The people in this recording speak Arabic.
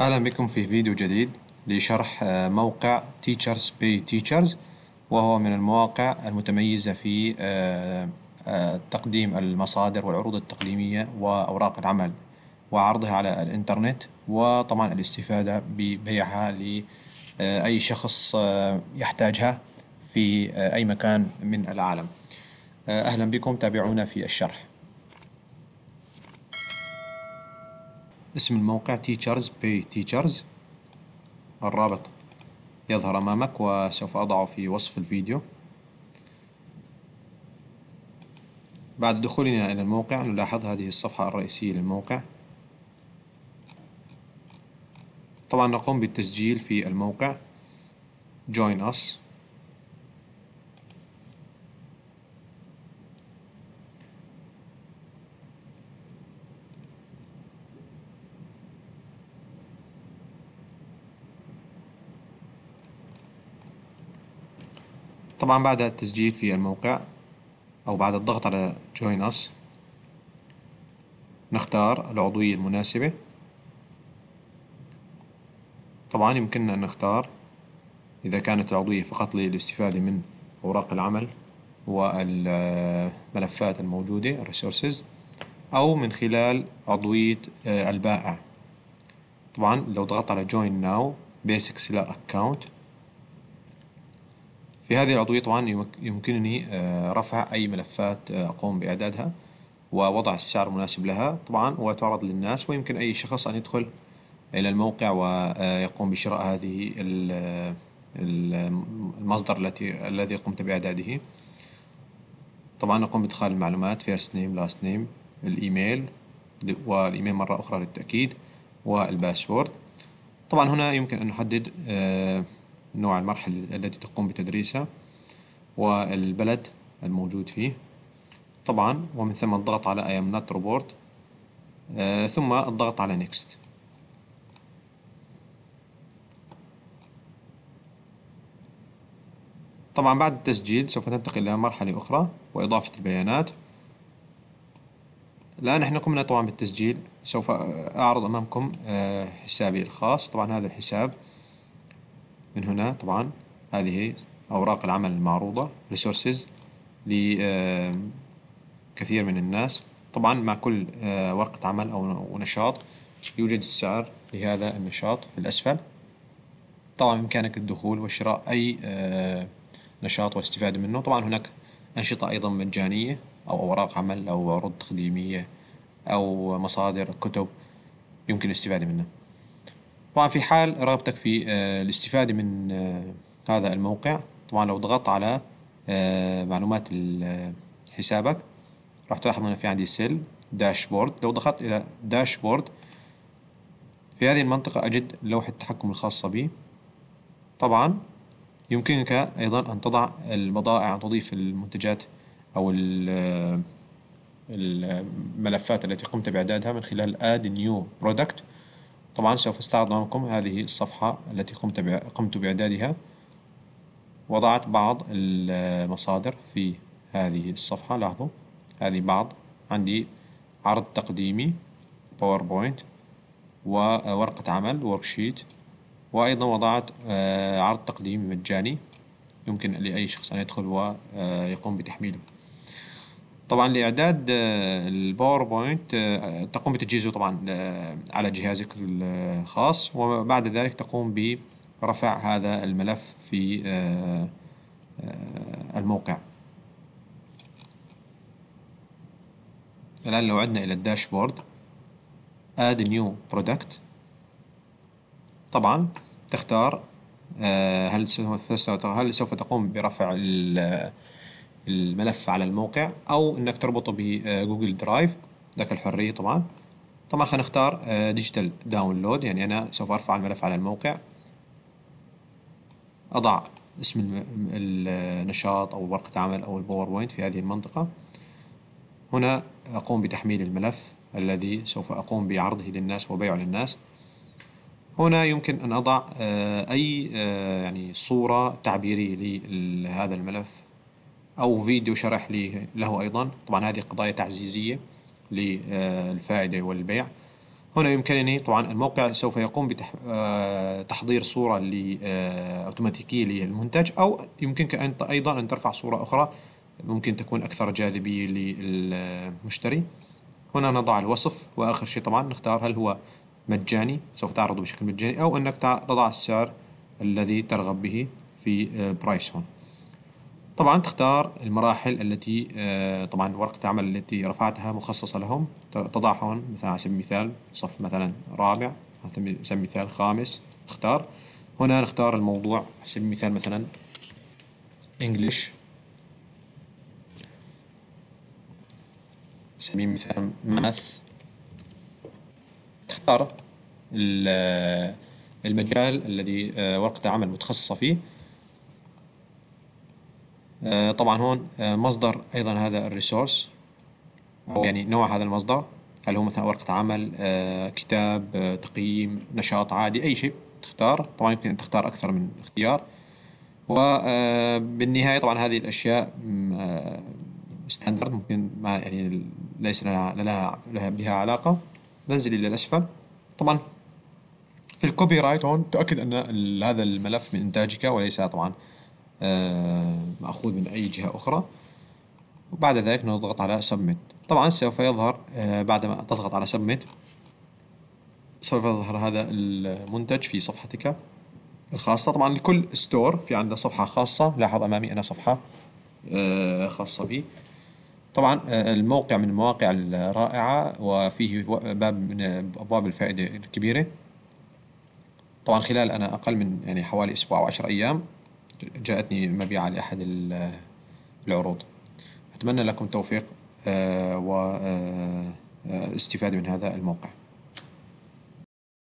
أهلا بكم في فيديو جديد لشرح آه، موقع Teachers بي Teachers وهو من المواقع المتميزة في آه، آه، تقديم المصادر والعروض التقديمية وأوراق العمل وعرضها على الإنترنت وطبعا الاستفادة ببيعها لأي شخص يحتاجها في أي مكان من العالم أهلا بكم تابعونا في الشرح اسم الموقع تيشرز بي تيشرز الرابط يظهر أمامك وسوف أضعه في وصف الفيديو بعد دخولنا إلى الموقع نلاحظ هذه الصفحة الرئيسية للموقع طبعا نقوم بالتسجيل في الموقع join us طبعا بعد التسجيل في الموقع أو بعد الضغط على جوين us نختار العضوية المناسبة طبعا يمكننا أن نختار إذا كانت العضوية فقط للاستفادة من أوراق العمل والملفات الموجودة resources أو من خلال عضوية آه، البائع طبعا لو ضغطت على join now basic seller account في هذه العضوية طبعا يمكنني آه، رفع أي ملفات آه، أقوم بإعدادها ووضع السعر المناسب لها طبعا وتعرض للناس ويمكن أي شخص أن يدخل إلى الموقع ويقوم آه، بشراء هذه المصدر التي الذي قمت بإعداده طبعا نقوم بإدخال المعلومات first name last name الإيميل والإيميل مرة أخرى للتأكيد والباسورد طبعا هنا يمكن أن نحدد نوع المرحلة التي تقوم بتدريسها والبلد الموجود فيه طبعا ومن ثم الضغط على I am not report آه، ثم الضغط على next طبعا بعد التسجيل سوف ننتقل إلى مرحلة أخرى وإضافة البيانات الآن نحن قمنا طبعا بالتسجيل سوف أعرض أمامكم آه، حسابي الخاص طبعا هذا الحساب من هنا طبعا هذه أوراق العمل المعروضة resources لكثير من الناس طبعا مع كل آه، ورقة عمل أو نشاط يوجد السعر لهذا النشاط في الأسفل طبعا بإمكانك الدخول وشراء أي آه، نشاط والاستفادة منه طبعا هناك أنشطة أيضا مجانية أو أوراق عمل أو عروض تقديمية أو مصادر كتب يمكن الاستفادة منها طبعا في حال رغبتك في آه، الاستفادة من آه، هذا الموقع طبعا لو ضغطت على آه، معلومات حسابك راح تلاحظ أن في عندي سيل داشبورد لو دخلت إلى داشبورد في هذه المنطقة أجد لوحة التحكم الخاصة بي طبعا يمكنك أيضا أن تضع البضائع تضيف المنتجات أو الملفات التي قمت بإعدادها من خلال Add New Product طبعا سوف استعرض أمامكم هذه الصفحة التي قمت قمت بإعدادها وضعت بعض المصادر في هذه الصفحة لاحظوا هذه بعض عندي عرض تقديمي باوربوينت وورقة عمل وركشيت وأيضا وضعت آه، عرض تقديمي مجاني يمكن لأي شخص أن يدخل ويقوم آه، بتحميله طبعا لاعداد آه، الباوربوينت آه، تقوم بتجهيزه طبعا آه، على جهازك الخاص وبعد ذلك تقوم برفع هذا الملف في الموقع الآن لو عدنا إلى الداشبورد add new product طبعا تختار هل سوف تقوم برفع الملف على الموقع او انك تربطه بجوجل درايف لك الحريه طبعا طبعا خلينا نختار ديجيتال آه، داونلود يعني انا سوف ارفع الملف على الموقع اضع اسم النشاط او ورقه عمل او الباوربوينت في هذه المنطقه هنا اقوم بتحميل الملف الذي سوف اقوم بعرضه للناس وبيعه للناس هنا يمكن أن أضع آه، أي آه، يعني صورة تعبيرية لهذا الملف أو فيديو شرح لي له أيضا طبعا هذه قضايا تعزيزية للفائدة والبيع هنا يمكنني طبعا الموقع سوف يقوم بتحضير آه، صورة آه، أوتوماتيكية للمنتج أو يمكنك انت أيضا أن ترفع صورة أخرى ممكن تكون أكثر جاذبية للمشتري هنا نضع الوصف وآخر شيء طبعا نختار هل هو مجاني سوف تعرضه بشكل مجاني أو أنك تضع السعر الذي ترغب به في برايس آه، هون طبعا تختار المراحل التي آه، طبعا ورقة العمل التي رفعتها مخصصة لهم تضعها مثلا على سبيل المثال صف مثلا رابع على سبيل المثال خامس تختار هنا نختار الموضوع على سبيل المثال مثلا English سبيل المثال math تختار آه، المجال الذي آه، ورقة العمل متخصصة فيه آه، طبعا هون آه، مصدر ايضا هذا الريسورس آه، يعني نوع هذا المصدر هل هو مثلا ورقة عمل كتاب تقييم نشاط عادي أي شيء تختار طبعا يمكن أن تختار أكثر من اختيار وبالنهاية طبعا هذه الأشياء ستاندرد ممكن ما يعني ليس لها, لها, بها علاقة ننزل إلى الأسفل طبعا في الكوبي رايت هون تؤكد أن هذا الملف من إنتاجك وليس طبعا آه مأخوذ من أي جهة أخرى وبعد ذلك نضغط على Submit طبعا سوف يظهر آه، بعدما تضغط على Submit سوف يظهر هذا المنتج في صفحتك الخاصة طبعا لكل ستور في عندنا صفحة خاصة لاحظ أمامي أنا صفحة آه، خاصة بي طبعا آه، الموقع من المواقع الرائعة وفيه باب من أبواب الفائدة الكبيرة طبعا خلال أنا أقل من يعني حوالي أسبوع أو 10 أيام جاءتني مبيعة لأحد العروض أتمنى لكم التوفيق آه، والاستفادة آه، آه، من هذا الموقع